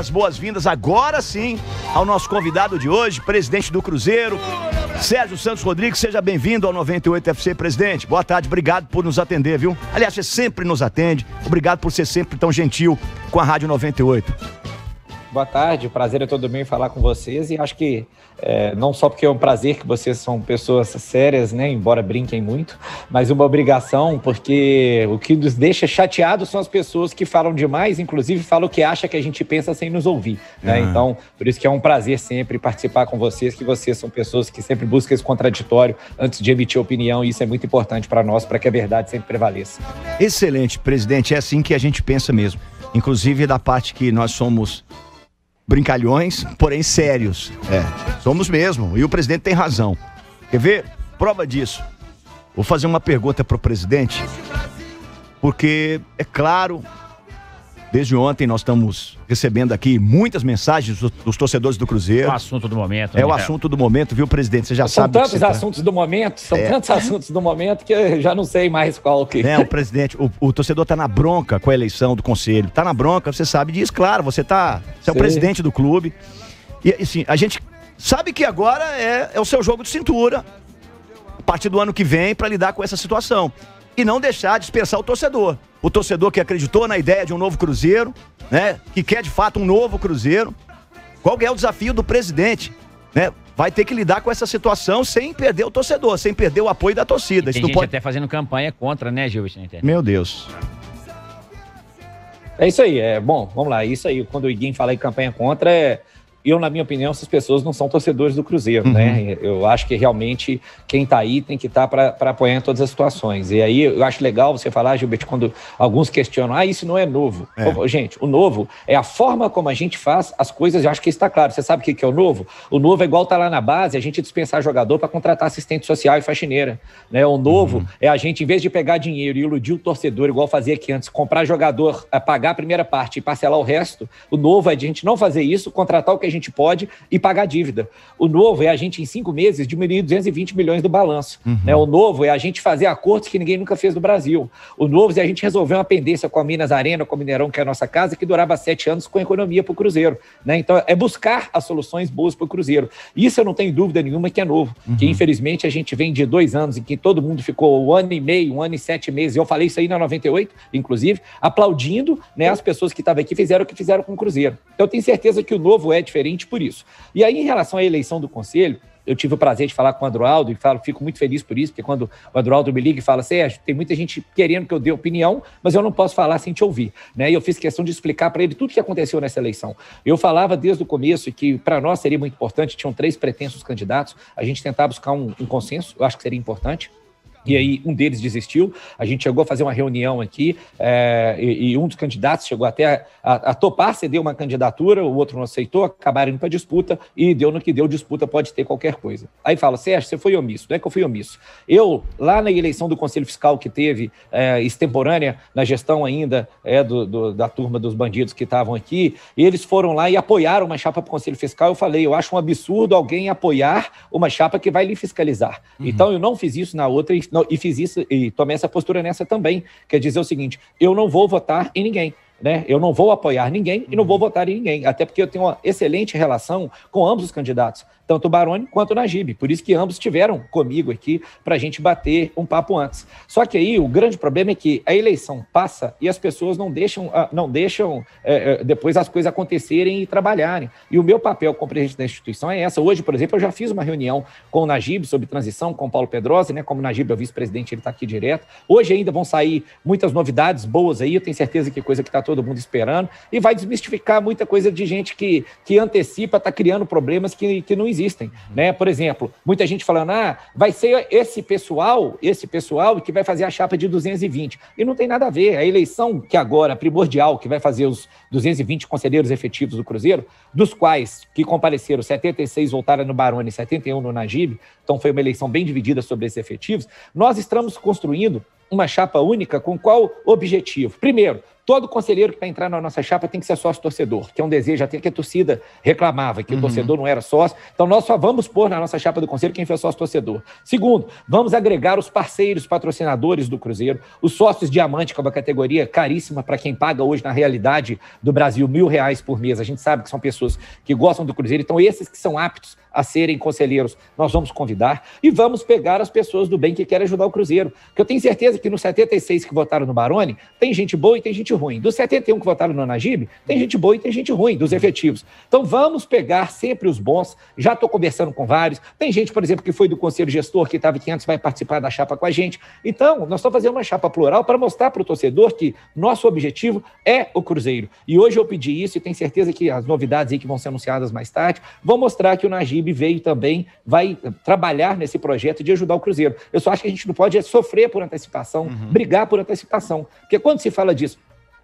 As boas-vindas agora sim ao nosso convidado de hoje, presidente do Cruzeiro, Sérgio Santos Rodrigues. Seja bem-vindo ao 98 FC, presidente. Boa tarde, obrigado por nos atender, viu? Aliás, você sempre nos atende. Obrigado por ser sempre tão gentil com a Rádio 98. Boa tarde, o prazer é todo meu em falar com vocês e acho que é, não só porque é um prazer que vocês são pessoas sérias, né, embora brinquem muito, mas uma obrigação, porque o que nos deixa chateados são as pessoas que falam demais, inclusive falam o que acha que a gente pensa sem nos ouvir, né? uhum. Então, por isso que é um prazer sempre participar com vocês, que vocês são pessoas que sempre buscam esse contraditório antes de emitir opinião, e isso é muito importante para nós, para que a verdade sempre prevaleça. Excelente, presidente, é assim que a gente pensa mesmo, inclusive da parte que nós somos brincalhões, porém sérios. É, somos mesmo. E o presidente tem razão. Quer ver? Prova disso. Vou fazer uma pergunta para o presidente, porque é claro Desde ontem nós estamos recebendo aqui muitas mensagens dos, dos torcedores do Cruzeiro. É o assunto do momento. É o né? assunto do momento, viu, presidente? Você já são sabe. São tantos assuntos tá... do momento, são é. tantos assuntos do momento que eu já não sei mais qual que. É, né, o presidente, o, o torcedor está na bronca com a eleição do conselho. está na bronca, você sabe disso, claro, você tá. Você é o presidente do clube. E assim, a gente sabe que agora é, é o seu jogo de cintura. A partir do ano que vem, para lidar com essa situação. E não deixar dispensar o torcedor o torcedor que acreditou na ideia de um novo Cruzeiro, né? Que quer de fato um novo Cruzeiro. Qual é o desafio do presidente, né? Vai ter que lidar com essa situação sem perder o torcedor, sem perder o apoio da torcida. E tem gente pode... até fazendo campanha contra, né, Gilberto? Meu Deus. É isso aí, é bom, vamos lá, é isso aí. Quando o Iguinho fala em campanha contra, é, eu, na minha opinião, essas pessoas não são torcedores do Cruzeiro, uhum. né? Eu acho que realmente quem está aí tem que estar tá para apoiar em todas as situações. E aí eu acho legal você falar, Gilberto, quando alguns questionam, ah, isso não é novo. É. Pô, gente, o novo é a forma como a gente faz as coisas, eu acho que está claro. Você sabe o que, que é o novo? O novo é igual tá lá na base, a gente dispensar jogador para contratar assistente social e faxineira. Né? O novo uhum. é a gente, em vez de pegar dinheiro e iludir o torcedor, igual fazia aqui antes, comprar jogador, eh, pagar a primeira parte e parcelar o resto, o novo é a gente não fazer isso, contratar o que a gente pode e pagar dívida. O novo é a gente, em cinco meses, diminuir 220 milhões do balanço. Uhum. Né? O novo é a gente fazer acordos que ninguém nunca fez no Brasil. O novo é a gente resolver uma pendência com a Minas Arena, com o Mineirão, que é a nossa casa, que durava sete anos com a economia para o Cruzeiro. Né? Então, é buscar as soluções boas para o Cruzeiro. Isso eu não tenho dúvida nenhuma que é novo. Uhum. Que, infelizmente, a gente vem de dois anos em que todo mundo ficou um ano e meio, um ano e sete meses. Eu falei isso aí na 98, inclusive, aplaudindo né, as pessoas que estavam aqui fizeram o que fizeram com o Cruzeiro. Então, eu tenho certeza que o novo é diferente diferente por isso. E aí, em relação à eleição do conselho, eu tive o prazer de falar com o Adroaldo e falo, fico muito feliz por isso, porque quando o Adroaldo me liga e fala, Sérgio, tem muita gente querendo que eu dê opinião, mas eu não posso falar sem te ouvir. Né? E eu fiz questão de explicar para ele tudo o que aconteceu nessa eleição. Eu falava desde o começo que para nós seria muito importante, tinham três pretensos candidatos, a gente tentar buscar um, um consenso, eu acho que seria importante. E aí um deles desistiu. A gente chegou a fazer uma reunião aqui é, e, e, um dos candidatos chegou até a, a topar cedeu uma candidatura, o outro não aceitou, acabaram indo para disputa e deu no que deu disputa, pode ter qualquer coisa. Aí fala, Sérgio, você foi omisso. Não é que eu fui omisso. Eu, lá na eleição do Conselho Fiscal que teve é, extemporânea, na gestão ainda é, do, do, da turma dos bandidos que estavam aqui, eles foram lá e apoiaram uma chapa para o Conselho Fiscal. Eu falei, eu acho um absurdo alguém apoiar uma chapa que vai lhe fiscalizar. Uhum. Então eu não fiz isso na outra não, e fiz isso e tomei essa postura nessa também. Quer dizer o seguinte: eu não vou votar em ninguém. Né? Eu não vou apoiar ninguém e não vou uhum. votar em ninguém, até porque eu tenho uma excelente relação com ambos os candidatos tanto o Baroni quanto o Najib. Por isso que ambos tiveram comigo aqui para a gente bater um papo antes. Só que aí o grande problema é que a eleição passa e as pessoas não deixam, ah, não deixam é, depois as coisas acontecerem e trabalharem. E o meu papel como presidente da instituição é essa. Hoje, por exemplo, eu já fiz uma reunião com o Najib sobre transição, com o Paulo Pedrosa, né? Como o Najib é o vice-presidente, ele está aqui direto. Hoje ainda vão sair muitas novidades boas aí, eu tenho certeza que é coisa que está todo mundo esperando. E vai desmistificar muita coisa de gente que, que antecipa, está criando problemas que, que não existem existem, uhum. né? Por exemplo, muita gente falando, ah, vai ser esse pessoal, esse pessoal que vai fazer a chapa de 220. E não tem nada a ver. A eleição que agora, primordial, que vai fazer os 220 conselheiros efetivos do Cruzeiro, dos quais que compareceram 76 voltaram no Barone e 71 no Najib, então foi uma eleição bem dividida sobre esses efetivos, nós estamos construindo uma chapa única com qual objetivo? Primeiro, todo conselheiro que vai entrar na nossa chapa tem que ser sócio-torcedor, que é um desejo até que a é torcida reclamava, que uhum. o torcedor não era sócio. Então, nós só vamos pôr na nossa chapa do conselho quem foi sócio-torcedor. Segundo, vamos agregar os parceiros patrocinadores do Cruzeiro, os sócios diamante, que é uma categoria caríssima para quem paga hoje, na realidade do Brasil, mil reais por mês. A gente sabe que são pessoas que gostam do Cruzeiro. Então, esses que são aptos a serem conselheiros, nós vamos convidar e vamos pegar as pessoas do bem que querem ajudar o Cruzeiro. Porque eu tenho certeza que nos 76 que votaram no Baroni, tem gente boa e tem gente ruim. Dos 71 que votaram no Najib, tem gente boa e tem gente ruim, dos efetivos. Então vamos pegar sempre os bons. Já estou conversando com vários. Tem gente, por exemplo, que foi do conselho gestor, que estava aqui antes, vai participar da chapa com a gente. Então, nós estamos fazendo uma chapa plural para mostrar para o torcedor que nosso objetivo é o Cruzeiro. E hoje eu pedi isso e tenho certeza que as novidades aí que vão ser anunciadas mais tarde vão mostrar que o Najib time veio também, vai trabalhar nesse projeto de ajudar o Cruzeiro. Eu só acho que a gente não pode sofrer por antecipação, uhum. brigar por antecipação. Porque quando se fala disso,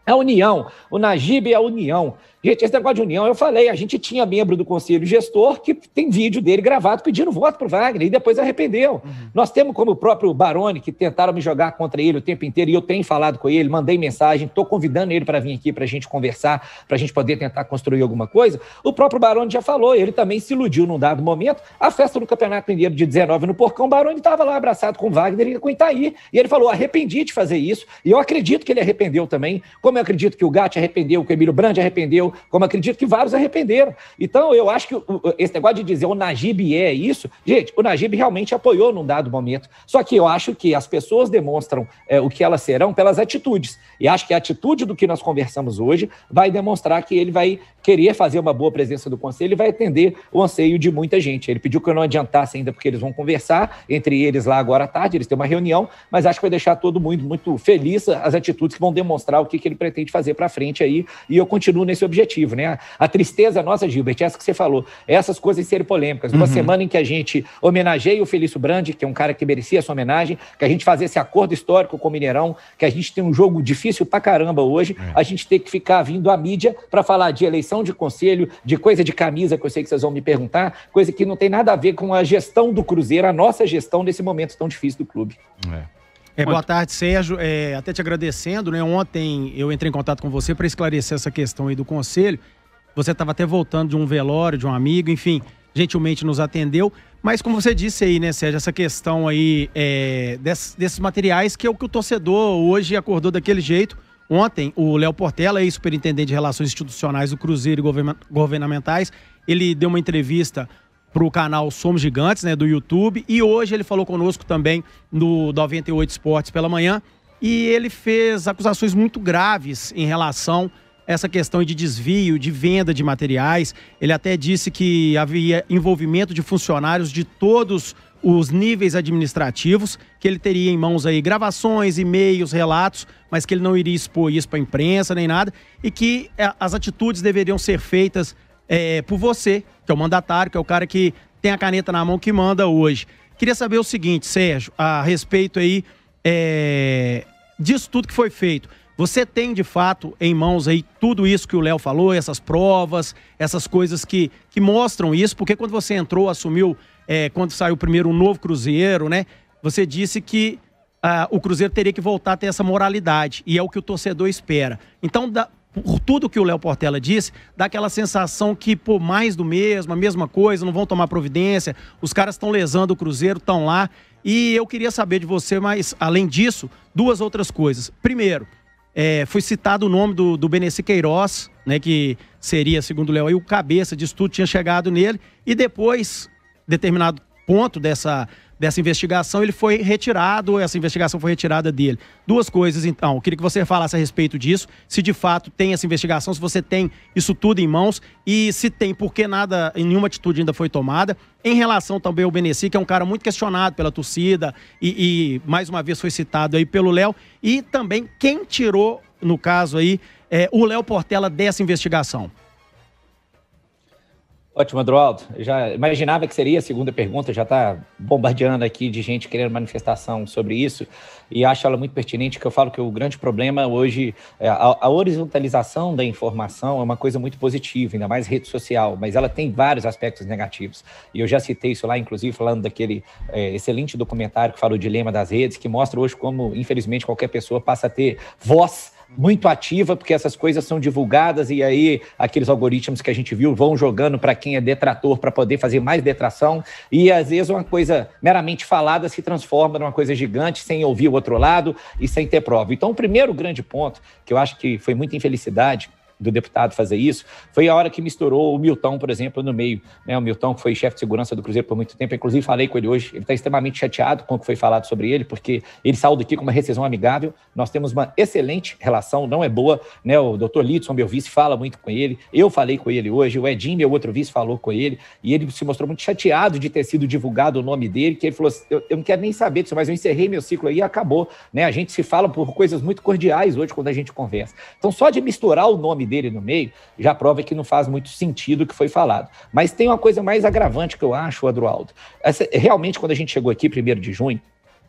é a União. O Najib é a União. Gente, esse negócio de União, eu falei, a gente tinha membro do Conselho Gestor que tem vídeo dele gravado pedindo voto para o Wagner e depois arrependeu. Uhum. Nós temos como o próprio Baroni, que tentaram me jogar contra ele o tempo inteiro e eu tenho falado com ele, mandei mensagem, estou convidando ele para vir aqui para a gente conversar, para a gente poder tentar construir alguma coisa. O próprio Baroni já falou, ele também se iludiu num dado momento. A festa do Campeonato Mineiro de 19 no Porcão, o Baroni estava lá abraçado com o Wagner e com o Itaí. E ele falou, arrependi de fazer isso. E eu acredito que ele arrependeu também. Como eu acredito que o Gatti arrependeu, que o Emílio Brandi arrependeu, como eu acredito que vários arrependeram. Então, eu acho que esse negócio de dizer o Najib é isso, gente, o Najib realmente apoiou num dado momento. Só que eu acho que as pessoas demonstram é, o que elas serão pelas atitudes. E acho que a atitude do que nós conversamos hoje vai demonstrar que ele vai querer fazer uma boa presença do Conselho e vai atender o anseio de muita gente. Ele pediu que eu não adiantasse ainda, porque eles vão conversar entre eles lá agora à tarde, eles têm uma reunião, mas acho que vai deixar todo mundo muito feliz as atitudes que vão demonstrar o que, que ele pretende pretende fazer para frente aí, e eu continuo nesse objetivo, né? A tristeza nossa, Gilbert, é essa que você falou, é essas coisas serem polêmicas. Uma uhum. semana em que a gente homenageia o Felício Brandi, que é um cara que merecia essa homenagem, que a gente fazia esse acordo histórico com o Mineirão, que a gente tem um jogo difícil pra caramba hoje, é. a gente tem que ficar vindo à mídia para falar de eleição de conselho, de coisa de camisa, que eu sei que vocês vão me perguntar, coisa que não tem nada a ver com a gestão do Cruzeiro, a nossa gestão nesse momento tão difícil do clube. É. É, boa tarde, Sérgio. É, até te agradecendo, né? Ontem eu entrei em contato com você para esclarecer essa questão aí do conselho. Você estava até voltando de um velório de um amigo, enfim, gentilmente nos atendeu. Mas como você disse aí, né, Sérgio, essa questão aí é, desses, desses, materiais que é o que o torcedor hoje acordou daquele jeito. Ontem, o Léo Portela, superintendente de Relações Institucionais do Cruzeiro e Governamentais, ele deu uma entrevista para o canal Somos Gigantes, né, do YouTube. E hoje ele falou conosco também no 98 Esportes pela manhã. E ele fez acusações muito graves em relação a essa questão de desvio, de venda de materiais. Ele até disse que havia envolvimento de funcionários de todos os níveis administrativos, que ele teria em mãos aí gravações, e-mails, relatos, mas que ele não iria expor isso para a imprensa nem nada, e que eh, as atitudes deveriam ser feitas é, por você, que é o mandatário, que é o cara que tem a caneta na mão que manda hoje. Queria saber o seguinte, Sérgio, a respeito aí é, disso tudo que foi feito. Você tem de fato em mãos aí tudo isso que o Léo falou, essas provas, essas coisas que, que mostram isso, porque quando você entrou, assumiu, é, quando saiu primeiro novo Cruzeiro, né? Você disse que ah, o Cruzeiro teria que voltar a ter essa moralidade, e é o que o torcedor espera. Então, da, por tudo que o Léo Portela disse, dá aquela sensação que, por mais do mesmo, a mesma coisa, não vão tomar providência, os caras estão lesando o Cruzeiro, estão lá. E eu queria saber de você, mas além disso, duas outras coisas. Primeiro, é, foi citado o nome do, do Beneci Queiroz, né, que seria, segundo o Léo, o cabeça disso tudo, tinha chegado nele. E depois, determinado ponto dessa dessa investigação, ele foi retirado, essa investigação foi retirada dele. Duas coisas, então. Eu queria que você falasse a respeito disso, se de fato tem essa investigação, se você tem isso tudo em mãos e se tem, porque nada, nenhuma atitude ainda foi tomada. Em relação também ao Beneci, que é um cara muito questionado pela torcida e, e mais uma vez foi citado aí pelo Léo, e também quem tirou, no caso aí, é, o Léo Portela dessa investigação. Ótimo, Adroaldo. Eu já imaginava que seria a segunda pergunta, já está bombardeando aqui de gente querendo manifestação sobre isso, e acho ela muito pertinente, que eu falo que o grande problema hoje, é a, horizontalização da informação é uma coisa muito positiva, ainda mais rede social, mas ela tem vários aspectos negativos, e eu já citei isso lá, inclusive, falando daquele é, excelente documentário que fala o dilema das redes, que mostra hoje como, infelizmente, qualquer pessoa passa a ter voz muito ativa, porque essas coisas são divulgadas e aí aqueles algoritmos que a gente viu vão jogando para quem é detrator para poder fazer mais detração. E às vezes uma coisa meramente falada se transforma numa coisa gigante sem ouvir o outro lado e sem ter prova. Então, o primeiro grande ponto que eu acho que foi muita infelicidade do deputado fazer isso, foi a hora que misturou o Milton, por exemplo, no meio. Né? O Milton, que foi chefe de segurança do Cruzeiro por muito tempo, inclusive falei com ele hoje, ele está extremamente chateado com o que foi falado sobre ele, porque ele saiu daqui com uma recessão amigável, nós temos uma excelente relação, não é boa, né? O doutor Lidson, meu vice, fala muito com ele, eu falei com ele hoje, o Edinho, meu outro vice, falou com ele, e ele se mostrou muito chateado de ter sido divulgado o nome dele, que ele falou assim, eu, eu não quero nem saber disso, mas eu encerrei meu ciclo aí e acabou, né? A gente se fala por coisas muito cordiais hoje quando a gente conversa. Então, só de misturar o nome dele no meio, já prova que não faz muito sentido o que foi falado. Mas tem uma coisa mais agravante que eu acho, Adroaldo. Essa, realmente, quando a gente chegou aqui, primeiro de junho,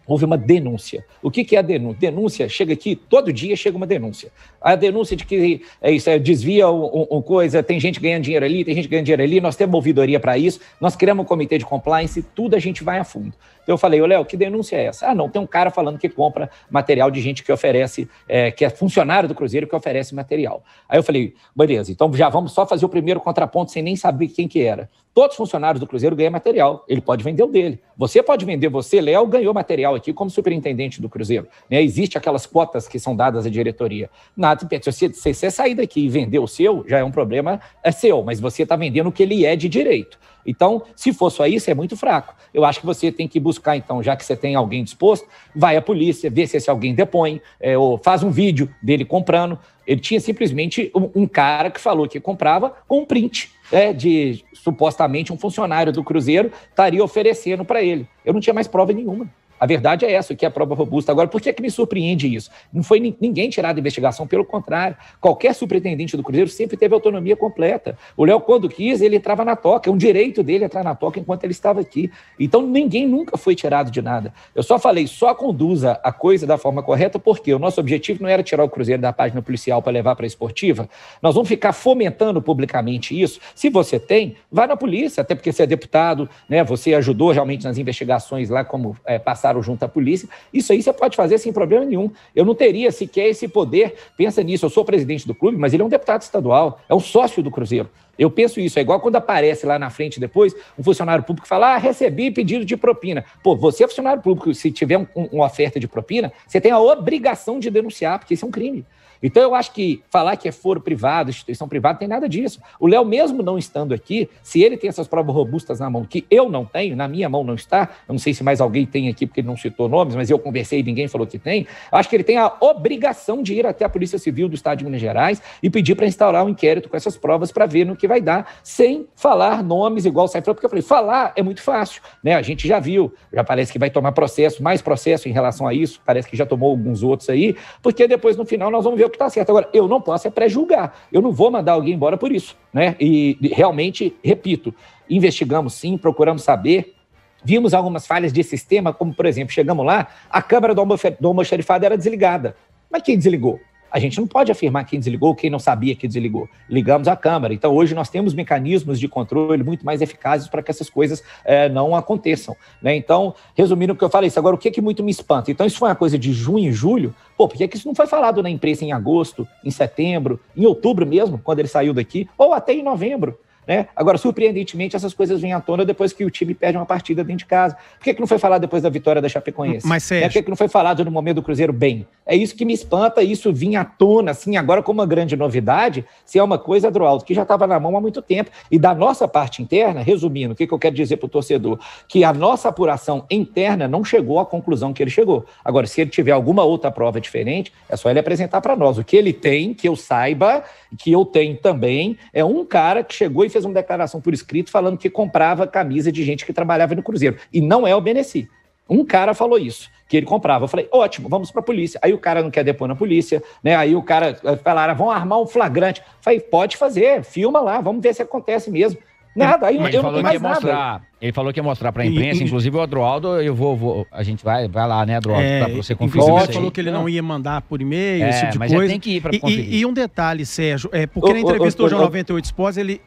houve uma denúncia. O que, que é a denúncia? Denúncia chega aqui, todo dia chega uma denúncia. A denúncia de que é isso, é, desvia um, um, coisa, tem gente ganhando dinheiro ali, tem gente ganhando dinheiro ali, nós temos ouvidoria para isso, nós criamos um comitê de compliance, tudo a gente vai a fundo. Eu falei, ô Léo, que denúncia é essa? Ah, não, tem um cara falando que compra material de gente que oferece, é, que é funcionário do Cruzeiro que oferece material. Aí eu falei, beleza, então já vamos só fazer o primeiro contraponto sem nem saber quem que era. Todos os funcionários do Cruzeiro ganham material, ele pode vender o dele. Você pode vender, você, Léo, ganhou material aqui como superintendente do Cruzeiro. Né? Existe aquelas cotas que são dadas à diretoria. Nada impede. Se você sair daqui e vender o seu, já é um problema é seu, mas você está vendendo o que ele é de direito. Então, se for só isso, é muito fraco. Eu acho que você tem que buscar, então, já que você tem alguém disposto, vai à polícia, vê se esse alguém depõe, é, ou faz um vídeo dele comprando. Ele tinha simplesmente um, um cara que falou que comprava com um print é, de supostamente um funcionário do Cruzeiro estaria oferecendo para ele. Eu não tinha mais prova nenhuma. A verdade é essa, que é a prova robusta. Agora, por que, é que me surpreende isso? Não foi ninguém tirado da investigação, pelo contrário. Qualquer superintendente do Cruzeiro sempre teve autonomia completa. O Léo, quando quis, ele entrava na toca. É um direito dele entrar na toca enquanto ele estava aqui. Então, ninguém nunca foi tirado de nada. Eu só falei, só conduza a coisa da forma correta, porque o nosso objetivo não era tirar o Cruzeiro da página policial para levar para a esportiva. Nós vamos ficar fomentando publicamente isso. Se você tem, vá na polícia, até porque você é deputado, né? você ajudou realmente nas investigações lá como é, passar passaram junto à polícia. Isso aí você pode fazer sem problema nenhum. Eu não teria sequer esse poder. Pensa nisso, eu sou presidente do clube, mas ele é um deputado estadual, é um sócio do Cruzeiro. Eu penso isso, é igual quando aparece lá na frente depois um funcionário público fala: ah, recebi pedido de propina. Pô, você é funcionário público, se tiver um, um, uma oferta de propina, você tem a obrigação de denunciar, porque isso é um crime. Então, eu acho que falar que é foro privado, instituição privada, tem nada disso. O Léo, mesmo não estando aqui, se ele tem essas provas robustas na mão, que eu não tenho, na minha mão não está, eu não sei se mais alguém tem aqui, porque ele não citou nomes, mas eu conversei e ninguém falou que tem, acho que ele tem a obrigação de ir até a Polícia Civil do Estado de Minas Gerais e pedir para instaurar um inquérito com essas provas para ver no que vai dar, sem falar nomes igual Saifra, porque eu falei, falar é muito fácil, né? A gente já viu, já parece que vai tomar processo, mais processo em relação a isso, parece que já tomou alguns outros aí, porque depois no final nós vamos ver o que está certo. Agora, eu não posso é pré-julgar. Eu não vou mandar alguém embora por isso. Né? E realmente, repito, investigamos sim, procuramos saber, Vimos algumas falhas de sistema, como, por exemplo, chegamos lá, a câmara do almoxerifado era desligada. Mas quem desligou? A gente não pode afirmar quem desligou, quem não sabia que desligou. Ligamos à Câmara. Então, hoje nós temos mecanismos de controle muito mais eficazes para que essas coisas é, não aconteçam. Né? Então, resumindo o que eu falei, isso agora o que, é que muito me espanta? Então, isso foi uma coisa de junho e julho. Pô, por que, é que isso não foi falado na imprensa em agosto, em setembro, em outubro mesmo, quando ele saiu daqui, ou até em novembro? Né? Agora, surpreendentemente, essas coisas vêm à tona depois que o time perde uma partida dentro de casa. Por que, que não foi falado depois da vitória da Chapecoense? Mas, Sérgio... Né? Por que, que não foi falado no momento do Cruzeiro bem? É isso que me espanta, isso vinha à tona, assim, agora como uma grande novidade, se é uma coisa, Adroaldo que já estava na mão há muito tempo. E da nossa parte interna, resumindo, o que, que eu quero dizer para o torcedor? Que a nossa apuração interna não chegou à conclusão que ele chegou. Agora, se ele tiver alguma outra prova diferente, é só ele apresentar para nós. O que ele tem, que eu saiba, que eu tenho também, é um cara que chegou e fez fez uma declaração por escrito falando que comprava camisa de gente que trabalhava no Cruzeiro. E não é o Beneci. Um cara falou isso, que ele comprava. Eu falei, ótimo, vamos para a polícia. Aí o cara não quer depor na polícia, né? Aí o cara eh, falaram, vão armar um flagrante. Eu falei, pode fazer, filma lá, vamos ver se acontece mesmo. Nada, aí Mas eu não não mais mostrar, nada. Ele falou que ia mostrar para a imprensa, e, inclusive o Adroaldo, eu vou, vou, a gente vai, vai lá, né, Adroaldo, é, para você conferir. Ele falou que ele não ia mandar por e-mail, é, esse tipo de coisa. tem que ir para conferir. E, e, um detalhe, Sérgio, é porque na entrevista do João 98 esposa ele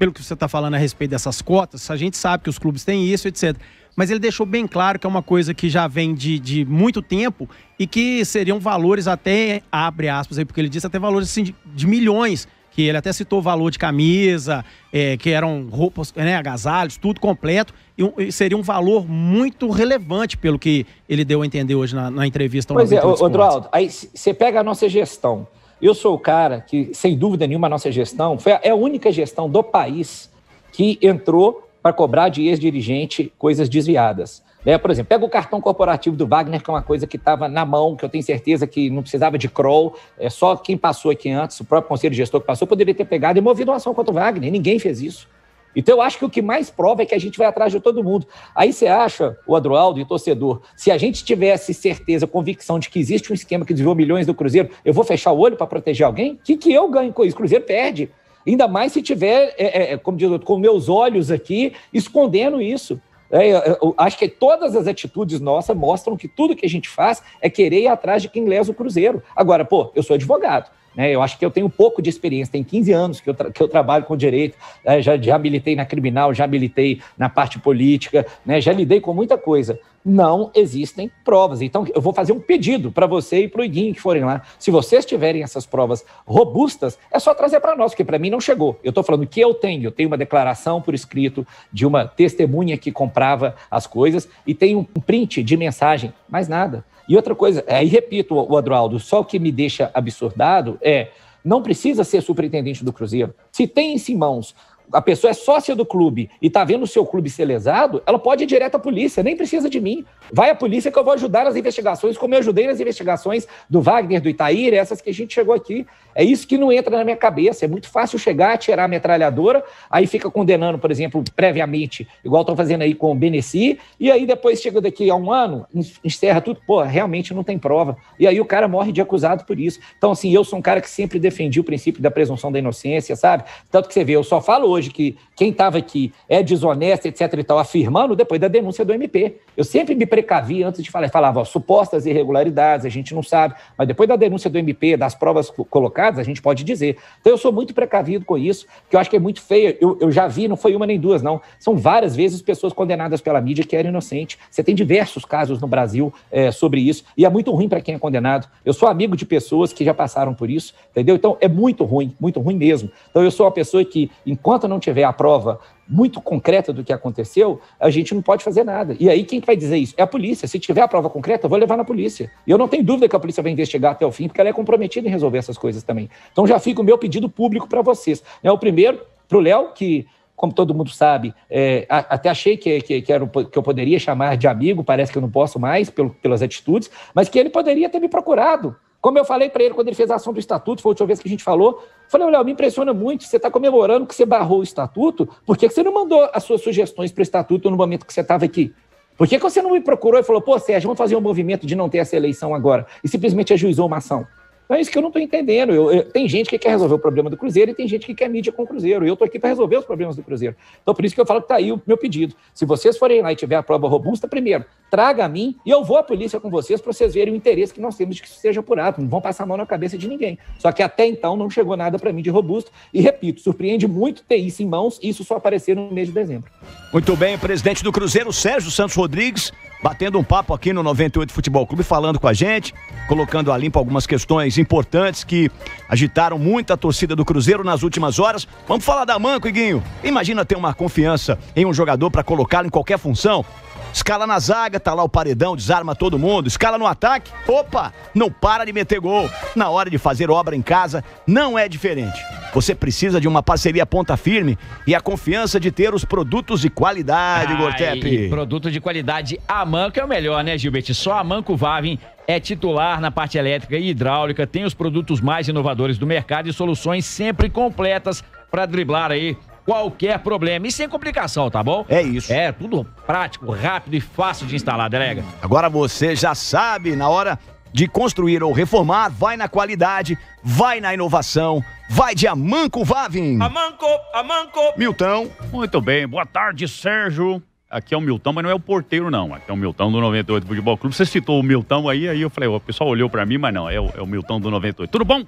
pelo que você está falando a respeito dessas cotas, a gente sabe que os clubes têm isso, etc. Mas ele deixou bem claro que é uma coisa que já vem de, de muito tempo e que seriam valores até, abre aspas aí, porque ele disse até valores assim, de, de milhões que ele até citou o valor de camisa, é, que eram roupas, né, agasalhos, tudo completo, e, e, seria um valor muito relevante, pelo que ele deu a entender hoje na, na entrevista. Pois é, Eduardo, aí você pega a nossa gestão. Eu sou o cara que, sem dúvida nenhuma, a nossa gestão foi a, é a única gestão do país que entrou para cobrar de ex-dirigente coisas desviadas. Né? Por exemplo, pega o cartão corporativo do Wagner, que é uma coisa que estava na mão, que eu tenho certeza que não precisava de crawl, é só quem passou aqui antes, o próprio conselho gestor que passou, poderia ter pegado e movido uma ação contra o Wagner. Ninguém fez isso. Então, eu acho que o que mais prova é que a gente vai atrás de todo mundo. Aí você acha, o Adroaldo e torcedor, se a gente tivesse certeza, convicção de que existe um esquema que desviou milhões do Cruzeiro, eu vou fechar o olho para proteger alguém? O que, que eu ganho com isso? O Cruzeiro perde. Ainda mais se tiver, é, é, é como diz outro, com meus olhos aqui, escondendo isso. É, acho que todas as atitudes nossas mostram que tudo que a gente faz é querer ir atrás de quem lesa o Cruzeiro. Agora, pô, eu sou advogado. Né? Eu acho que eu tenho pouco de experiência, tem 15 anos que eu, que eu trabalho com direito, né? já, já militei na criminal, já militei na parte política, né? já lidei com muita coisa, não existem provas. Então, eu vou fazer um pedido para você e para o Iguinho que forem lá. Se vocês tiverem essas provas robustas, é só trazer para nós, porque para mim não chegou. Eu estou falando que eu tenho. Eu tenho uma declaração por escrito de uma testemunha que comprava as coisas e tenho um print de mensagem, mais nada. E outra coisa, aí repito, o Adroaldo, só o que me deixa absurdado é não precisa ser superintendente do Cruzeiro. Se tem em mãos a pessoa é sócia do clube e está vendo o seu clube ser lesado, ela pode ir direto à polícia, nem precisa de mim. Vai à polícia que eu vou ajudar nas investigações, como eu ajudei nas investigações do Wagner, do Itaíra, essas que a gente chegou aqui. É isso que não entra na minha cabeça. É muito fácil chegar, tirar a metralhadora, aí fica condenando, por exemplo, previamente, igual estão fazendo aí com o Beneci, e aí depois chega daqui a um ano, encerra tudo, pô, realmente não tem prova. E aí o cara morre de acusado por isso. Então, assim, eu sou um cara que sempre defendi o princípio da presunção da inocência, sabe? Tanto que você vê, eu só falo hoje hoje que quem estava aqui é desonesto, etc. e tal, afirmando depois da denúncia do MP. Eu sempre me precavi antes de falar, falava ó, supostas irregularidades, a gente não sabe, mas depois da denúncia do MP, das provas colocadas, a gente pode dizer. Então eu sou muito precavido com isso, que eu acho que é muito feio. Eu, eu já vi, não foi uma nem duas, não. São várias vezes pessoas condenadas pela mídia que eram inocentes. Você tem diversos casos no Brasil é, sobre isso, e é muito ruim para quem é condenado. Eu sou amigo de pessoas que já passaram por isso, entendeu? Então é muito ruim, muito ruim mesmo. Então eu sou uma pessoa que, enquanto não tiver a prova muito concreta do que aconteceu, a gente não pode fazer nada. E aí quem vai dizer isso? É a polícia. Se tiver a prova concreta, eu vou levar na polícia. E eu não tenho dúvida que a polícia vai investigar até o fim, porque ela é comprometida em resolver essas coisas também. Então já fica o meu pedido público para vocês. É o primeiro, para o Léo, que como todo mundo sabe, é, até achei que, que, que, era, que eu poderia chamar de amigo, parece que eu não posso mais pelo, pelas atitudes, mas que ele poderia ter me procurado como eu falei para ele quando ele fez a ação do estatuto, foi a última vez que a gente falou, falei, olha, me impressiona muito, você está comemorando que você barrou o estatuto, por que, que você não mandou as suas sugestões para o estatuto no momento que você estava aqui? Por que, que você não me procurou e falou, pô, Sérgio, vamos fazer um movimento de não ter essa eleição agora? E simplesmente ajuizou uma ação. Então é isso que eu não estou entendendo. Eu, eu, tem gente que quer resolver o problema do Cruzeiro e tem gente que quer mídia com o Cruzeiro. E eu estou aqui para resolver os problemas do Cruzeiro. Então por isso que eu falo que está aí o meu pedido. Se vocês forem lá e tiver a prova robusta, primeiro, traga a mim e eu vou à polícia com vocês para vocês verem o interesse que nós temos de que isso seja apurado. Não vão passar a mão na cabeça de ninguém. Só que até então não chegou nada para mim de robusto. E repito, surpreende muito ter isso em mãos e isso só aparecer no mês de dezembro. Muito bem, presidente do Cruzeiro, Sérgio Santos Rodrigues, batendo um papo aqui no 98 Futebol Clube, falando com a gente, colocando a limpo algumas questões importantes que agitaram muito a torcida do Cruzeiro nas últimas horas. Vamos falar da Manco, Iguinho. Imagina ter uma confiança em um jogador para colocá-lo em qualquer função. Escala na zaga, tá lá o paredão, desarma todo mundo. Escala no ataque, opa, não para de meter gol. Na hora de fazer obra em casa, não é diferente. Você precisa de uma parceria ponta firme e a confiança de ter os produtos de qualidade, ah, Gortep. E, e produto de qualidade, a Manco é o melhor, né, Gilberto? Só a Manco Vavin é titular na parte elétrica e hidráulica, tem os produtos mais inovadores do mercado e soluções sempre completas para driblar aí qualquer problema. E sem complicação, tá bom? É isso. É, tudo prático, rápido e fácil de instalar, delega. Agora você já sabe, na hora de construir ou reformar, vai na qualidade, vai na inovação, vai de Amanco Vavin. Amanco, Amanco. Milton. Muito bem, boa tarde, Sérgio. Aqui é o Milton, mas não é o porteiro, não. Aqui é o Milton do 98 Futebol Clube. Você citou o Milton aí, aí eu falei, o pessoal olhou para mim, mas não, é o, é o Milton do 98. Tudo bom?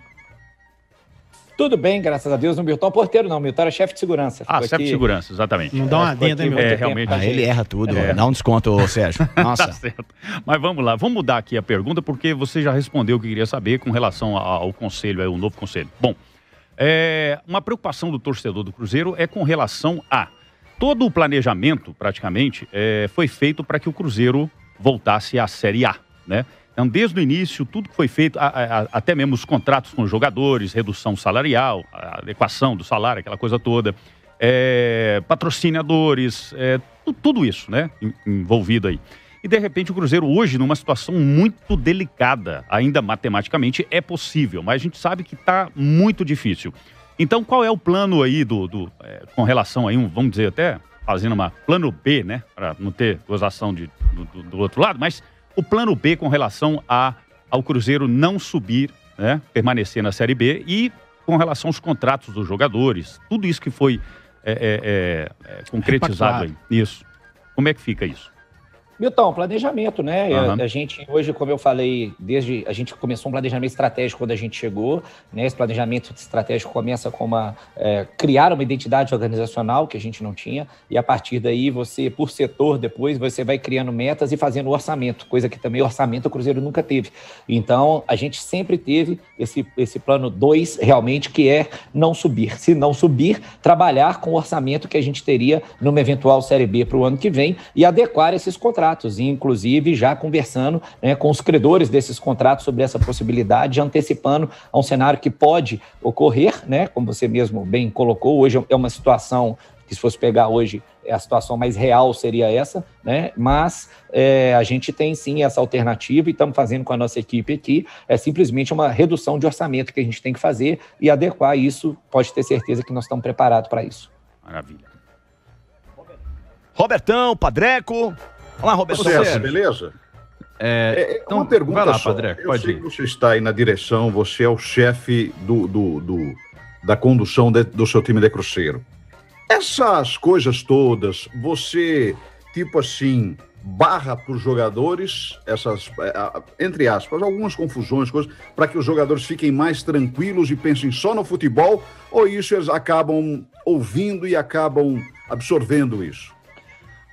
Tudo bem, graças a Deus. Não Milton é porteiro, não. Milton era chefe de segurança. ah, chefe de segurança, exatamente. Não dá uma é, denda, meu. É, realmente. Ah, ele erra tudo. É. Dá um desconto, Sérgio. Tá Nossa. tá certo. Mas vamos lá, vamos mudar aqui a pergunta, porque você já respondeu o que queria saber com relação ao conselho, ao é, novo conselho. Bom, é, uma preocupação do torcedor do Cruzeiro é com relação a. Todo o planejamento, praticamente, é, foi feito para que o Cruzeiro voltasse à Série A, né? Então, desde o início, tudo que foi feito, a, a, até mesmo os contratos com os jogadores, redução salarial, adequação do salário, aquela coisa toda, é, patrocinadores, é, tudo isso, né? Envolvido aí. E de repente o Cruzeiro hoje numa situação muito delicada, ainda matematicamente é possível, mas a gente sabe que está muito difícil. Então qual é o plano aí do, do é, com relação aí um, vamos dizer até fazendo uma plano B, né, para não ter gozação de, do, do, outro lado, mas o plano B com relação a, ao Cruzeiro não subir, né, permanecer na Série B e com relação aos contratos dos jogadores, tudo isso que foi é, é, é, é concretizado aí. Isso. Como é que fica isso? Milton, planejamento, né? Uhum. A, a, gente hoje, como eu falei, desde a gente começou um planejamento estratégico quando a gente chegou, né? Esse planejamento estratégico começa com uma é, criar uma identidade organizacional que a gente não tinha e a partir daí você, por setor, depois você vai criando metas e fazendo orçamento, coisa que também orçamento o Cruzeiro nunca teve. Então a gente sempre teve esse esse plano 2 realmente que é não subir. Se não subir, trabalhar com o orçamento que a gente teria numa eventual série B para o ano que vem e adequar esses contratos contratos, inclusive já conversando né, com os credores desses contratos sobre essa possibilidade, antecipando a um cenário que pode ocorrer, né? Como você mesmo bem colocou, hoje é uma situação que se fosse pegar hoje a situação mais real seria essa, né? Mas é, a gente tem sim essa alternativa e estamos fazendo com a nossa equipe aqui. É simplesmente uma redução de orçamento que a gente tem que fazer e adequar isso. Pode ter certeza que nós estamos preparados para isso. Maravilha. Robertão, Padreco, Olá, Roberto César, beleza? É, é, é então, uma pergunta lá, só. Padre, eu sei ir. que você está aí na direção, você é o chefe do, do, do da condução de, do seu time de cruzeiro. Essas coisas todas, você, tipo assim, barra para os jogadores essas, é, entre aspas, algumas confusões, coisas, para que os jogadores fiquem mais tranquilos e pensem só no futebol, ou isso eles acabam ouvindo e acabam absorvendo isso?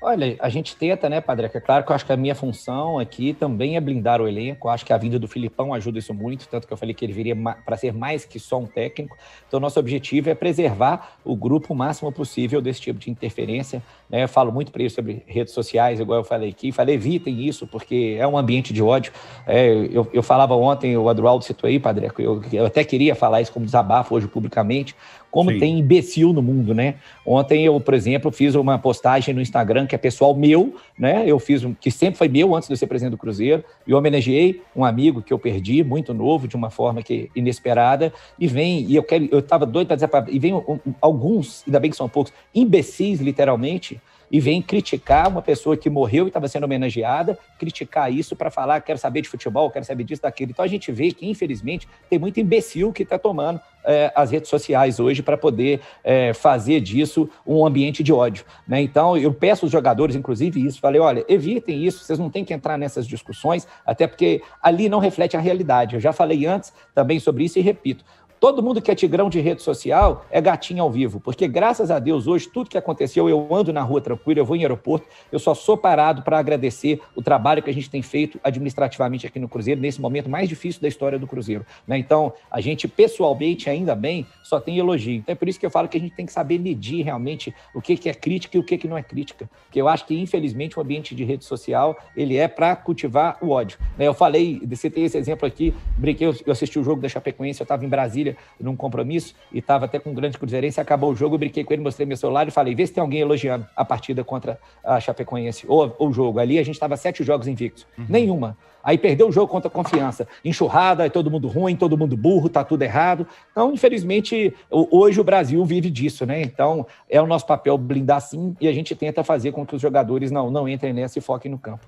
Olha, a gente tenta, né, Padre? É claro que eu acho que a minha função aqui também é blindar o elenco. Eu acho que a vinda do Filipão ajuda isso muito, tanto que eu falei que ele viria para ser mais que só um técnico. Então, nosso objetivo é preservar o grupo o máximo possível desse tipo de interferência. Né? Eu falo muito para isso sobre redes sociais, igual eu falei aqui. Falei, evitem isso, porque é um ambiente de ódio. É, eu, eu, falava ontem, o Adroaldo citou aí, Padre, eu, eu até queria falar isso como desabafo hoje publicamente, como Sim. tem imbecil no mundo, né? Ontem eu, por exemplo, fiz uma postagem no Instagram que é pessoal meu, né? Eu fiz um que sempre foi meu antes de eu ser presidente do Cruzeiro e homenageei um amigo que eu perdi, muito novo, de uma forma que inesperada e vem e eu quero, eu estava doido para dizer pra, e vem um, um, alguns, ainda bem que são poucos, imbecis literalmente e vem criticar uma pessoa que morreu e estava sendo homenageada, criticar isso para falar, quero saber de futebol, quero saber disso, daquilo. Então a gente vê que, infelizmente, tem muito imbecil que está tomando é, as redes sociais hoje para poder é, fazer disso um ambiente de ódio. Né? Então eu peço aos jogadores, inclusive, isso. Falei, olha, evitem isso, vocês não têm que entrar nessas discussões, até porque ali não reflete a realidade. Eu já falei antes também sobre isso e repito. Todo mundo que é tigrão de rede social é gatinho ao vivo, porque graças a Deus hoje tudo que aconteceu, eu ando na rua tranquilo, eu vou em aeroporto, eu só sou parado para agradecer o trabalho que a gente tem feito administrativamente aqui no Cruzeiro, nesse momento mais difícil da história do Cruzeiro. Né? Então, a gente pessoalmente, ainda bem, só tem elogio. Então, é por isso que eu falo que a gente tem que saber medir realmente o que, que é crítica e o que, que não é crítica, porque eu acho que, infelizmente, o ambiente de rede social, ele é para cultivar o ódio. Né? Eu falei, tem esse exemplo aqui, brinquei, eu assisti o jogo da Chapecoense, eu estava em Brasília, Brasília num compromisso e estava até com um grande cruzeirense. Acabou o jogo, eu brinquei com ele, mostrei meu celular e falei: vê se tem alguém elogiando a partida contra a Chapecoense ou, ou o jogo. Ali a gente estava sete jogos invictos, uhum. nenhuma. Aí perdeu o jogo contra a confiança. Enxurrada, é todo mundo ruim, todo mundo burro, tá tudo errado. Então, infelizmente, hoje o Brasil vive disso, né? Então, é o nosso papel blindar sim e a gente tenta fazer com que os jogadores não, não entrem nessa e foquem no campo.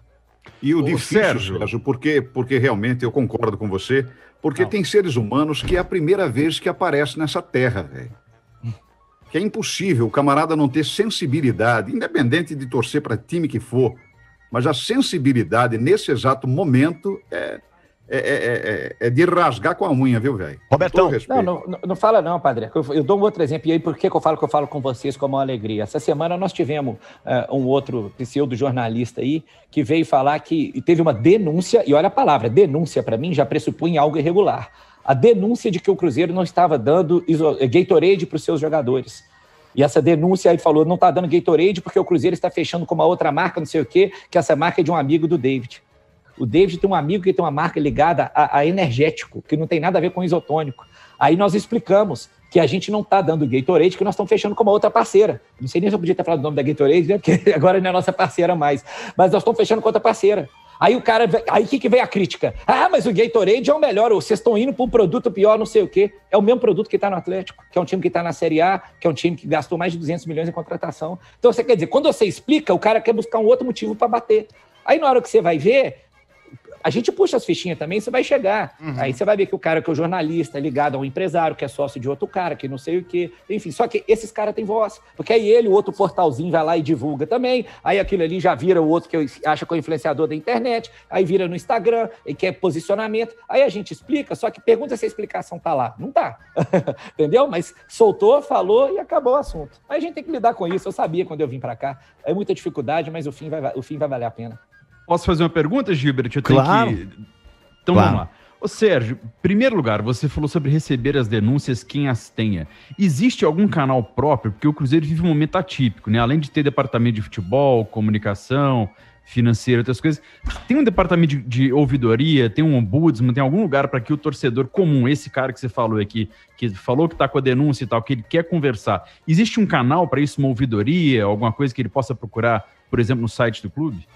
E o, o difícil, Sérgio, Sérgio porque, porque realmente eu concordo com você, porque não. tem seres humanos que é a primeira vez que aparece nessa terra, velho. Que é impossível o camarada não ter sensibilidade, independente de torcer para time que for, mas a sensibilidade nesse exato momento é é é, é, é, é, de rasgar com a unha, viu, velho? Robertão. Não, não, não, fala não, Padre. Eu, eu, dou um outro exemplo, e aí por que, que, eu falo que eu falo com vocês com a maior alegria? Essa semana nós tivemos uh, um outro pseudo-jornalista aí que veio falar que teve uma denúncia, e olha a palavra, denúncia para mim já pressupõe algo irregular. A denúncia de que o Cruzeiro não estava dando eh, Gatorade para os seus jogadores. E essa denúncia aí falou, não está dando Gatorade porque o Cruzeiro está fechando com uma outra marca, não sei o quê, que essa marca é de um amigo do David. O David tem um amigo que tem uma marca ligada a, a energético, que não tem nada a ver com isotônico. Aí nós explicamos que a gente não está dando Gatorade, que nós estamos fechando com uma outra parceira. Não sei nem se eu podia ter falado o nome da Gatorade, né? Porque agora não é nossa parceira mais. Mas nós estamos fechando com outra parceira. Aí o cara. Aí o que, que vem a crítica? Ah, mas o Gatorade é o melhor, vocês estão indo para um produto pior, não sei o quê. É o mesmo produto que está no Atlético, que é um time que está na Série A, que é um time que gastou mais de 200 milhões em contratação. Então, você quer dizer, quando você explica, o cara quer buscar um outro motivo para bater. Aí, na hora que você vai ver, a gente puxa as fichinhas também, você vai chegar. Uhum. Aí você vai ver que o cara que é o jornalista é ligado a um empresário, que é sócio de outro cara, que não sei o quê. Enfim, só que esses caras têm voz. Porque aí ele, o outro portalzinho, vai lá e divulga também. Aí aquilo ali já vira o outro que acha que é o influenciador da internet. Aí vira no Instagram, e quer posicionamento. Aí a gente explica, só que pergunta se a explicação tá lá. Não tá. Entendeu? Mas soltou, falou e acabou o assunto. Aí a gente tem que lidar com isso. Eu sabia quando eu vim para cá. É muita dificuldade, mas o fim vai, o fim vai valer a pena. Posso fazer uma pergunta, Gilbert? Eu claro. Que... Então claro. vamos lá. Ô, Sérgio, em primeiro lugar, você falou sobre receber as denúncias quem as tenha. Existe algum canal próprio? Porque o Cruzeiro vive um momento atípico, né? Além de ter departamento de futebol, comunicação, financeiro, outras coisas. Tem um departamento de, de ouvidoria, tem um ombudsman, tem algum lugar para que o torcedor comum, esse cara que você falou aqui, que falou que está com a denúncia e tal, que ele quer conversar, existe um canal para isso, uma ouvidoria, alguma coisa que ele possa procurar, por exemplo, no site do clube?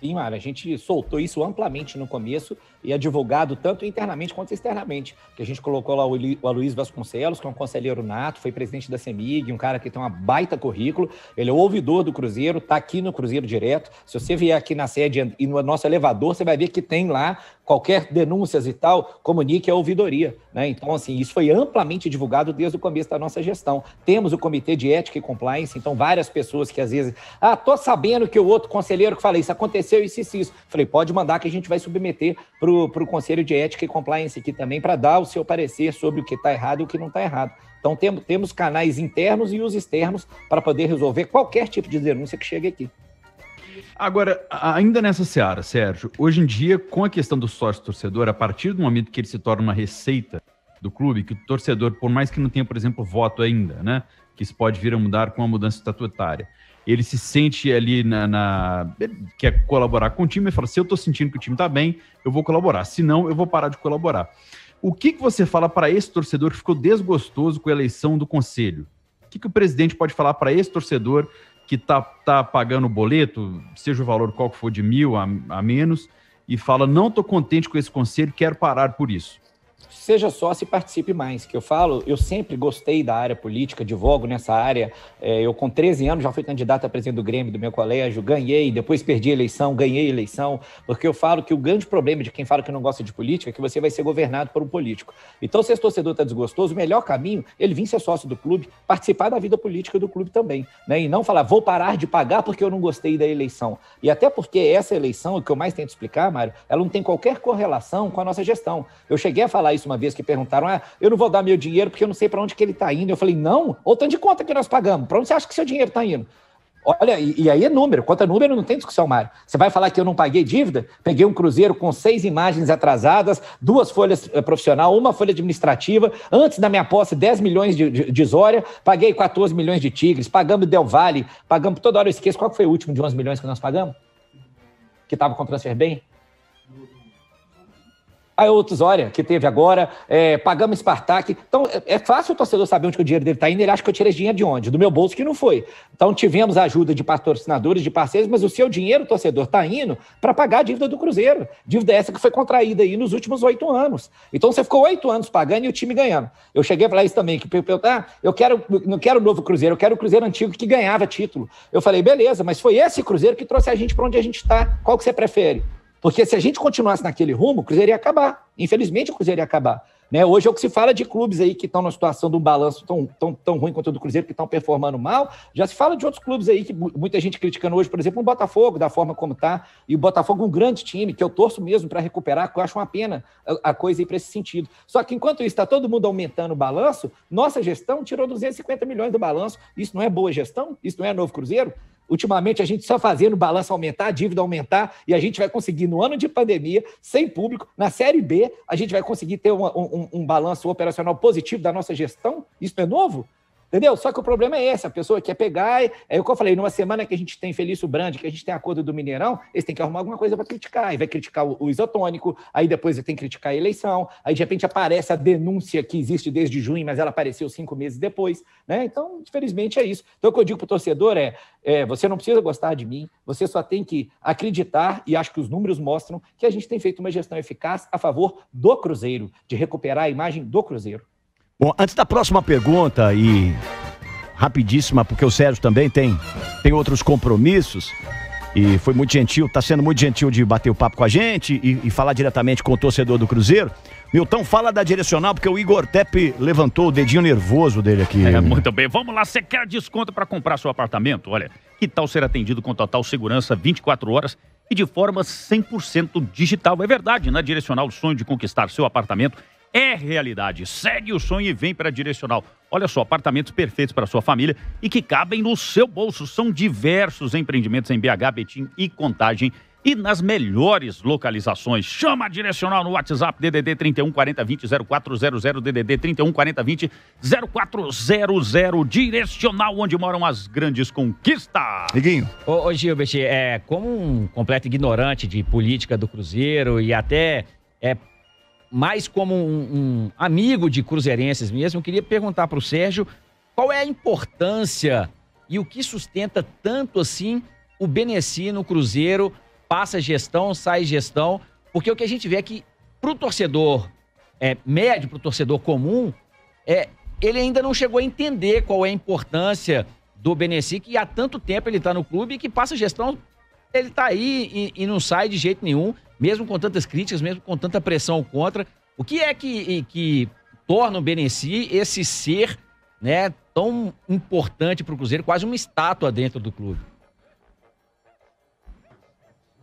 Sim, Mara, a gente soltou isso amplamente no começo e é divulgado tanto internamente quanto externamente. Que a gente colocou lá o Luiz Vasconcelos, que é um conselheiro nato, foi presidente da CEMIG, um cara que tem uma baita currículo. Ele é o ouvidor do Cruzeiro, está aqui no Cruzeiro direto. Se você vier aqui na sede e no nosso elevador, você vai ver que tem lá qualquer denúncias e tal, comunique a ouvidoria. Né? Então, assim, isso foi amplamente divulgado desde o começo da nossa gestão. Temos o Comitê de Ética e Compliance, então várias pessoas que às vezes, ah, tô sabendo que o outro conselheiro que falei isso aconteceu, isso, isso, isso. Falei, pode mandar que a gente vai submeter para o Conselho de Ética e Compliance aqui também para dar o seu parecer sobre o que está errado e o que não está errado. Então, temos canais internos e os externos para poder resolver qualquer tipo de denúncia que chegue aqui. Agora, ainda nessa seara, Sérgio, hoje em dia, com a questão do sócio-torcedor, a partir do momento que ele se torna uma receita do clube, que o torcedor, por mais que não tenha, por exemplo, voto ainda, né? Que isso pode vir a mudar com a mudança estatutária. Ele se sente ali na. na quer colaborar com o time e fala: se eu estou sentindo que o time está bem, eu vou colaborar. Se não, eu vou parar de colaborar. O que, que você fala para esse torcedor que ficou desgostoso com a eleição do conselho? O que, que o presidente pode falar para esse torcedor que está tá pagando o boleto, seja o valor qual que for de mil a, a menos, e fala: não estou contente com esse conselho, quero parar por isso seja sócio e participe mais. Que eu falo, eu sempre gostei da área política, advogo nessa área. É, eu, com 13 anos, já fui candidato a presidente do Grêmio do meu colégio, ganhei, depois perdi a eleição, ganhei a eleição, porque eu falo que o grande problema de quem fala que não gosta de política é que você vai ser governado por um político. Então, se esse torcedor está desgostoso, o melhor caminho é ele vir ser sócio do clube, participar da vida política do clube também, né? E não falar, vou parar de pagar porque eu não gostei da eleição. E até porque essa eleição, o que eu mais tento explicar, Mário, ela não tem qualquer correlação com a nossa gestão. Eu cheguei a falar falar isso uma vez que perguntaram: ah, eu não vou dar meu dinheiro porque eu não sei para onde que ele está indo. Eu falei: não, ou tanto de conta que nós pagamos, para onde você acha que seu dinheiro está indo? Olha, e, e, aí é número, conta número não tem discussão, Mário. Você vai falar que eu não paguei dívida? Peguei um cruzeiro com seis imagens atrasadas, duas folhas eh, profissional, uma folha administrativa, antes da minha posse 10 milhões de, de, de Zória, paguei 14 milhões de Tigres, pagamos Del Valle, pagamos, toda hora eu esqueço, qual foi o último de 11 milhões que nós pagamos? Que estava com transfer bem? a olha, que teve agora, é, pagamos Spartak. Então, é, é fácil o torcedor saber onde o dinheiro dele está indo, ele acha que eu tirei dinheiro de onde? Do meu bolso, que não foi. Então, tivemos a ajuda de patrocinadores, de parceiros, mas o seu dinheiro, torcedor, está indo para pagar a dívida do Cruzeiro. Dívida essa que foi contraída aí nos últimos oito anos. Então, você ficou oito anos pagando e o time ganhando. Eu cheguei a falar isso também, que ah, eu quero, não quero o novo Cruzeiro, eu quero o Cruzeiro antigo que ganhava título. Eu falei, beleza, mas foi esse Cruzeiro que trouxe a gente para onde a gente está. Qual que você prefere? Porque se a gente continuasse naquele rumo, o Cruzeiro ia acabar. Infelizmente, o Cruzeiro ia acabar. Né? Hoje é o que se fala de clubes aí que estão na situação de um balanço tão, tão, tão ruim quanto o do Cruzeiro, que estão performando mal. Já se fala de outros clubes aí que muita gente criticando hoje, por exemplo, o Botafogo, da forma como está. E o Botafogo é um grande time, que eu torço mesmo para recuperar, que eu acho uma pena a, a coisa ir para esse sentido. Só que enquanto isso está todo mundo aumentando o balanço, nossa gestão tirou 250 milhões do balanço. Isso não é boa gestão? Isso não é novo Cruzeiro? Ultimamente, a gente só fazendo balanço aumentar, a dívida aumentar, e a gente vai conseguir, no ano de pandemia, sem público, na Série B, a gente vai conseguir ter uma, um, um balanço operacional positivo da nossa gestão? Isso é novo? Entendeu? Só que o problema é esse: a pessoa quer pegar. É o que eu falei, numa semana que a gente tem Felício Brand, que a gente tem acordo do Mineirão, eles têm que arrumar alguma coisa para criticar. E vai criticar o, o, isotônico, aí depois tem que criticar a eleição, aí de repente aparece a denúncia que existe desde junho, mas ela apareceu cinco meses depois. Né? Então, infelizmente, é isso. Então, o que eu digo para o torcedor é, é: você não precisa gostar de mim, você só tem que acreditar, e acho que os números mostram, que a gente tem feito uma gestão eficaz a favor do Cruzeiro, de recuperar a imagem do Cruzeiro. Bom, antes da próxima pergunta e rapidíssima, porque o Sérgio também tem, tem outros compromissos. E foi muito gentil, tá sendo muito gentil de bater o papo com a gente e, e falar diretamente com o torcedor do Cruzeiro. Milton, fala da direcional, porque o Igor Tepe levantou o dedinho nervoso dele aqui. É, muito bem. Vamos lá, você quer desconto para comprar seu apartamento? Olha, que tal ser atendido com total segurança 24 horas e de forma 100% digital? É verdade, na né? direcional, o sonho de conquistar seu apartamento é realidade. Segue o sonho e vem para a Direcional. Olha só, apartamentos perfeitos para sua família e que cabem no seu bolso. São diversos empreendimentos em BH, Betim e Contagem e nas melhores localizações. Chama a direcional no WhatsApp DDD 31 40 20 0400 DDD 31 40 20 0400 direcional onde moram as grandes conquistas. Liguinho. Ô, ô Gilbert, é, como um completo ignorante de política do Cruzeiro e até é, mais como um, um amigo de cruzeirenses mesmo, queria perguntar para o Sérgio qual é a importância e o que sustenta tanto assim o Beneci no Cruzeiro, passa gestão, sai gestão, porque o que a gente vê é que para o torcedor é, médio, para o torcedor comum, é, ele ainda não chegou a entender qual é a importância do Beneci, que há tanto tempo ele está no clube e que passa gestão, ele está aí e, e, não sai de jeito nenhum mesmo com tantas críticas, mesmo com tanta pressão contra. O que é que, que torna o Benessi esse ser né, tão importante para o Cruzeiro, quase uma estátua dentro do clube?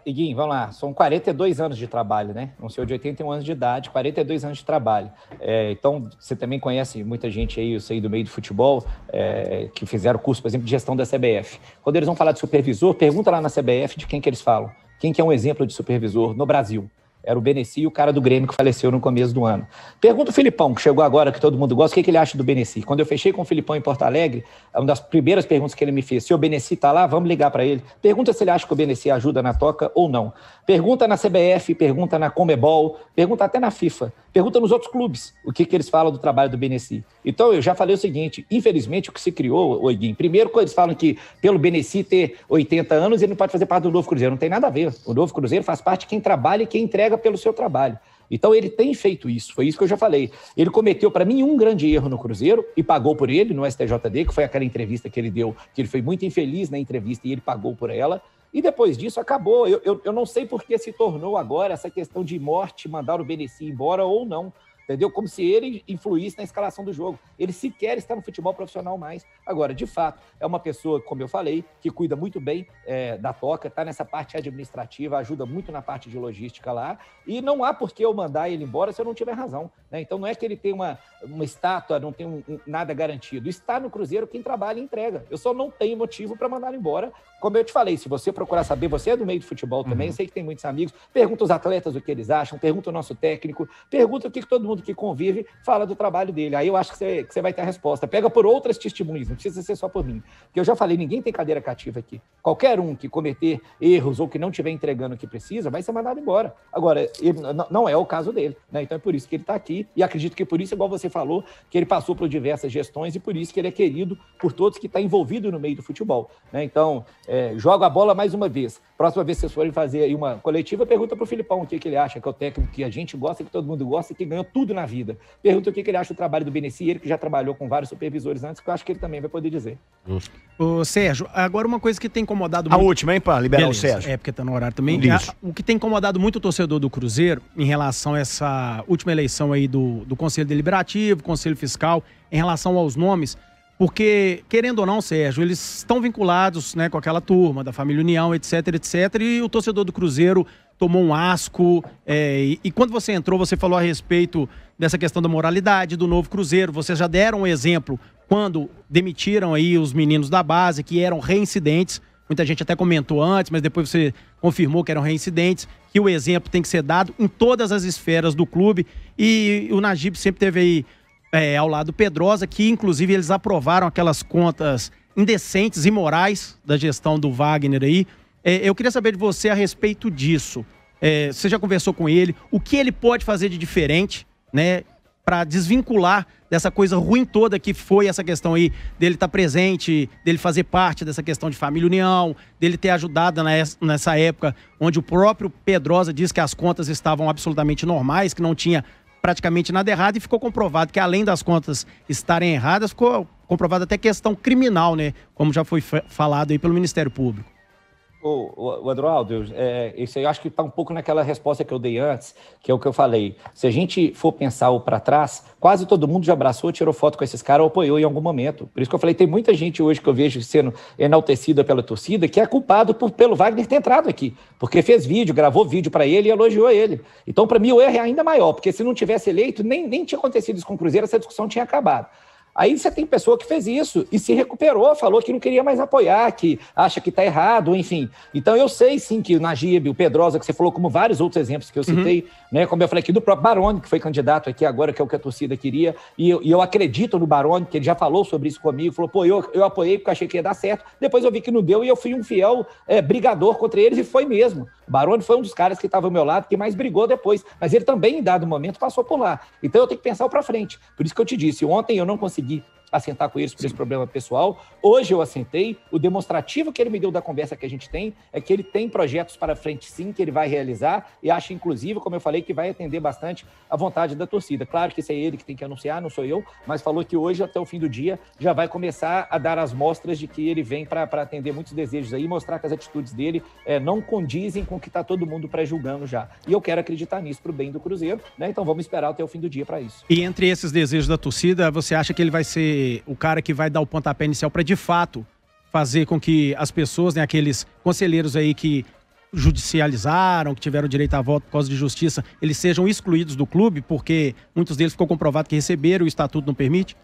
Iguinho, vamos lá, são 42 anos de trabalho, né? Um senhor de 81 anos de idade, 42 anos de trabalho. É, então, você também conhece muita gente aí, eu sei do meio do futebol, é, que fizeram curso, por exemplo, de gestão da CBF. Quando eles vão falar de supervisor, pergunta lá na CBF de quem que eles falam. Quem que é um exemplo de supervisor no Brasil? Era o Beneci o cara do Grêmio que faleceu no começo do ano. Pergunta o Filipão, que chegou agora, que todo mundo gosta, o que, que ele acha do Beneci? Quando eu fechei com o Filipão em Porto Alegre, é uma das primeiras perguntas que ele me fez, se o Beneci está lá, vamos ligar para ele. Pergunta se ele acha que o Beneci ajuda na toca ou não. Pergunta na CBF, pergunta na Comebol, pergunta até na FIFA. Pergunta nos outros clubes o que, que eles falam do trabalho do Beneci. Então, eu já falei o seguinte: infelizmente, o que se criou, Oiguin, primeiro, quando eles falam que pelo Beneci ter 80 anos, ele não pode fazer parte do Novo Cruzeiro. Não tem nada a ver. O Novo Cruzeiro faz parte de quem trabalha e quem entrega pelo seu trabalho. Então ele tem feito isso, foi isso que eu já falei. Ele cometeu, para mim, um grande erro no Cruzeiro e pagou por ele no STJD, que foi aquela entrevista que ele deu, que ele foi muito infeliz na entrevista e ele pagou por ela. E depois disso acabou. Eu, eu, eu não sei por que se tornou agora essa questão de morte, mandar o Benessi embora ou não. Entendeu? Como se ele influísse na escalação do jogo. Ele sequer está no futebol profissional mais. Agora, de fato, é uma pessoa, como eu falei, que cuida muito bem é, da toca, está nessa parte administrativa, ajuda muito na parte de logística lá. E não há por que eu mandar ele embora se eu não tiver razão. Né? Então, não é que ele tem uma, uma estátua, não tem um, um, nada garantido. Está no Cruzeiro quem trabalha e entrega. Eu só não tenho motivo para mandar embora como eu te falei, se você procurar saber, você é do meio do futebol também, uhum. eu sei que tem muitos amigos, pergunta os atletas o que eles acham, pergunta o nosso técnico, pergunta o que todo mundo que convive fala do trabalho dele. Aí eu acho que você, que você vai ter a resposta. Pega por outras testemunhas, não precisa ser só por mim. Porque eu já falei, ninguém tem cadeira cativa aqui. Qualquer um que cometer erros ou que não estiver entregando o que precisa, vai ser mandado embora. Agora, ele, não é o caso dele, né? Então é por isso que ele está aqui e acredito que por isso, igual você falou, que ele passou por diversas gestões e por isso que ele é querido por todos que está envolvido no meio do futebol. Né? Então, é, jogo a bola mais uma vez. Próxima vez que vocês forem fazer aí uma coletiva, pergunta para o Filipão o que, que, ele acha, que é o técnico que a gente gosta, que todo mundo gosta, e que ganhou tudo na vida. Pergunta o que, que ele acha do trabalho do Benessi, ele que já trabalhou com vários supervisores antes, que eu acho que ele também vai poder dizer. Ô, Sérgio, agora uma coisa que tem incomodado a muito... A última, hein, para liberar Beleza. o Sérgio. É, porque está no horário também. Isso. o que tem incomodado muito o torcedor do Cruzeiro em relação a essa última eleição aí do, do Conselho Deliberativo, Conselho Fiscal, em relação aos nomes porque, querendo ou não, Sérgio, eles estão vinculados né, com aquela turma da família União, etc, etc. E o torcedor do Cruzeiro tomou um asco. É, e, e, quando você entrou, você falou a respeito dessa questão da moralidade do novo Cruzeiro. Vocês já deram um exemplo quando demitiram aí os meninos da base, que eram reincidentes. Muita gente até comentou antes, mas depois você confirmou que eram reincidentes, que o exemplo tem que ser dado em todas as esferas do clube. E o Najib sempre teve aí é, ao lado Pedrosa, que inclusive eles aprovaram aquelas contas indecentes e morais da gestão do Wagner aí. É, eu queria saber de você a respeito disso. É, você já conversou com ele? O que ele pode fazer de diferente, né? Para desvincular dessa coisa ruim toda que foi essa questão aí dele estar tá presente, dele fazer parte dessa questão de família união, dele ter ajudado nessa época onde o próprio Pedrosa diz que as contas estavam absolutamente normais, que não tinha praticamente nada errado e ficou comprovado que, além das contas estarem erradas, ficou comprovado até questão criminal, né? Como já foi falado aí pelo Ministério Público o, o, Eduardo, é, isso eu acho que está um pouco naquela resposta que eu dei antes, que é o que eu falei. Se a gente for pensar o para trás, quase todo mundo já abraçou, tirou foto com esses caras ou apoiou em algum momento. Por isso que eu falei, tem muita gente hoje que eu vejo sendo enaltecida pela torcida que é culpado por, pelo Wagner ter entrado aqui, porque fez vídeo, gravou vídeo para ele e elogiou ele. Então, para mim, o erro é ainda maior, porque se não tivesse eleito, nem, nem tinha acontecido isso com o Cruzeiro, essa discussão tinha acabado. Aí você tem pessoa que fez isso e se recuperou, falou que não queria mais apoiar, que acha que está errado, enfim. Então eu sei sim que o Najib, o Pedrosa, que você falou, como vários outros exemplos que eu uhum. citei, uhum né? Como eu falei aqui do próprio Baroni, que foi candidato aqui agora, que é o que a torcida queria, e eu, e eu acredito no Baroni, que ele já falou sobre isso comigo, falou, pô, eu, eu apoiei porque achei que ia dar certo, depois eu vi que não deu e eu fui um fiel é, brigador contra eles, e foi mesmo. Baroni foi um dos caras que estava ao meu lado, que mais brigou depois, mas ele também, em dado momento, passou por lá. Então eu tenho que pensar para frente. Por isso que eu te disse, ontem eu não consegui assentar com eles por Sim. esse problema pessoal. Hoje eu assentei. O demonstrativo que ele me deu da conversa que a gente tem é que ele tem projetos para frente sim que ele vai realizar e acha inclusive, como eu falei, que vai atender bastante a vontade da torcida. Claro que isso é ele que tem que anunciar, não sou eu, mas falou que hoje até o fim do dia já vai começar a dar as mostras de que ele vem para atender muitos desejos aí, mostrar que as atitudes dele é, não condizem com o que está todo mundo pré-julgando já. E eu quero acreditar nisso para o bem do Cruzeiro, né? Então vamos esperar até o fim do dia para isso. E entre esses desejos da torcida, você acha que ele vai ser ser o cara que vai dar o pontapé inicial para de fato fazer com que as pessoas, né, aqueles conselheiros aí que judicializaram, que tiveram direito a voto por causa de justiça, eles sejam excluídos do clube, porque muitos deles ficou comprovado que receberam, o estatuto não permite?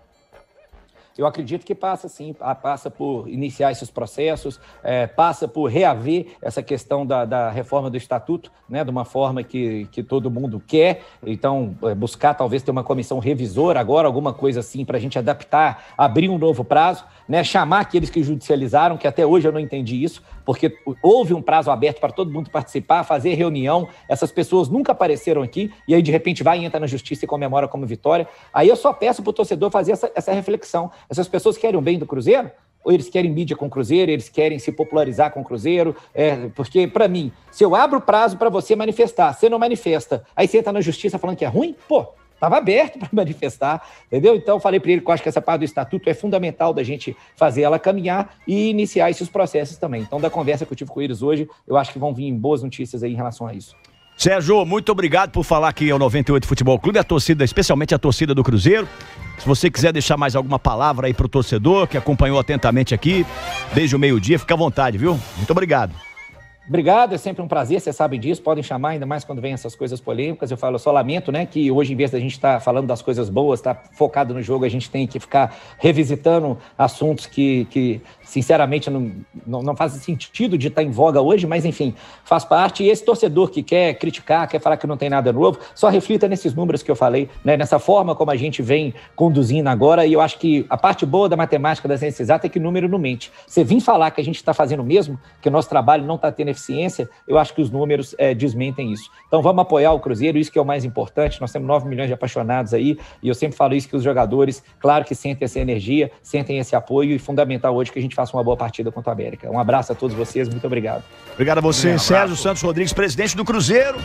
Eu acredito que passa sim, ah, passa por iniciar esses processos, é, passa por reaver essa questão da, da, reforma do estatuto, né, de uma forma que, que todo mundo quer. Então, é, buscar talvez ter uma comissão revisora agora, alguma coisa assim, para a gente adaptar, abrir um novo prazo, né, chamar aqueles que judicializaram, que até hoje eu não entendi isso, porque houve um prazo aberto para todo mundo participar, fazer reunião, essas pessoas nunca apareceram aqui, e aí de repente vai, entra na justiça e comemora como vitória. Aí eu só peço para o torcedor fazer essa, essa reflexão. Essas pessoas querem o bem do Cruzeiro? ou eles querem mídia com o Cruzeiro, eles querem se popularizar com o Cruzeiro, é, porque, para mim, se eu abro o prazo para você manifestar, você não manifesta, aí você entra na justiça falando que é ruim, pô, estava aberto para manifestar, entendeu? Então, falei para ele que eu acho que essa parte do estatuto é fundamental da gente fazer ela caminhar e iniciar esses processos também. Então, da conversa que eu tive com eles hoje, eu acho que vão vir boas notícias aí em relação a isso. Sérgio, muito obrigado por falar aqui ao 98 Futebol Clube, a torcida, especialmente a torcida do Cruzeiro. Se você quiser deixar mais alguma palavra aí para o torcedor que acompanhou atentamente aqui, desde o meio-dia, fica à vontade, viu? Muito obrigado. Obrigado, é sempre um prazer, vocês sabem disso, podem chamar, ainda mais quando vem essas coisas polêmicas. Eu falo, eu só lamento, né, que hoje, em vez da gente estar tá falando das coisas boas, estar tá focado no jogo, a gente tem que ficar revisitando assuntos que, que sinceramente não, não, não, faz sentido de estar em voga hoje, mas enfim, faz parte. E esse torcedor que quer criticar, quer falar que não tem nada novo, só reflita nesses números que eu falei, né? nessa forma como a gente vem conduzindo agora. E eu acho que a parte boa da matemática da ciência exata é que número não mente. Você vir falar que a gente está fazendo o mesmo, que o nosso trabalho não está tendo eficiência, eu acho que os números é, desmentem isso. Então vamos apoiar o Cruzeiro, isso que é o mais importante. Nós temos 9 milhões de apaixonados aí, e eu sempre falo isso que os jogadores, claro que sentem essa energia, sentem esse apoio, e fundamental hoje que a gente fala faça uma boa partida contra o América. Um abraço a todos vocês, muito obrigado. Obrigado a você, um Sérgio Santos Rodrigues, presidente do Cruzeiro.